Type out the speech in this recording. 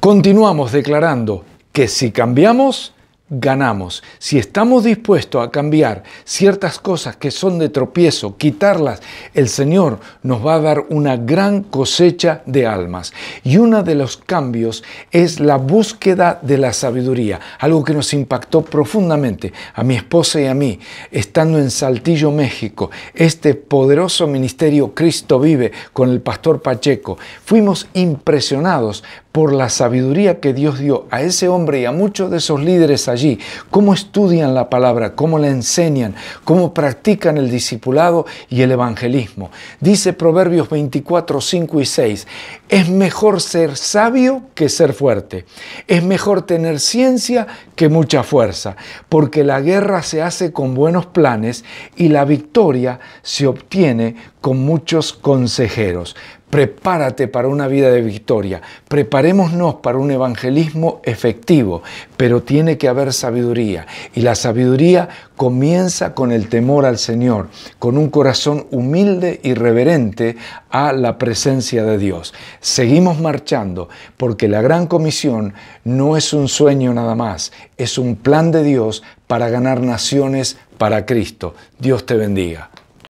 Continuamos declarando que si cambiamos, ganamos. Si estamos dispuestos a cambiar ciertas cosas que son de tropiezo, quitarlas, el Señor nos va a dar una gran cosecha de almas. Y uno de los cambios es la búsqueda de la sabiduría, algo que nos impactó profundamente a mi esposa y a mí, estando en Saltillo, México, este poderoso ministerio Cristo vive con el pastor Pacheco. Fuimos impresionados por la sabiduría que Dios dio a ese hombre y a muchos de esos líderes allí, cómo estudian la palabra, cómo la enseñan, cómo practican el discipulado y el evangelismo. Dice Proverbios 24, 5 y 6, es mejor ser sabio que ser fuerte, es mejor tener ciencia que mucha fuerza, porque la guerra se hace con buenos planes y la victoria se obtiene con muchos consejeros. Prepárate para una vida de victoria. Preparémonos para un evangelismo efectivo, pero tiene que haber sabiduría. Y la sabiduría comienza con el temor al Señor, con un corazón humilde y reverente a la presencia de Dios. Seguimos marchando porque la gran comisión no es un sueño nada más, es un plan de Dios para ganar naciones para Cristo. Dios te bendiga.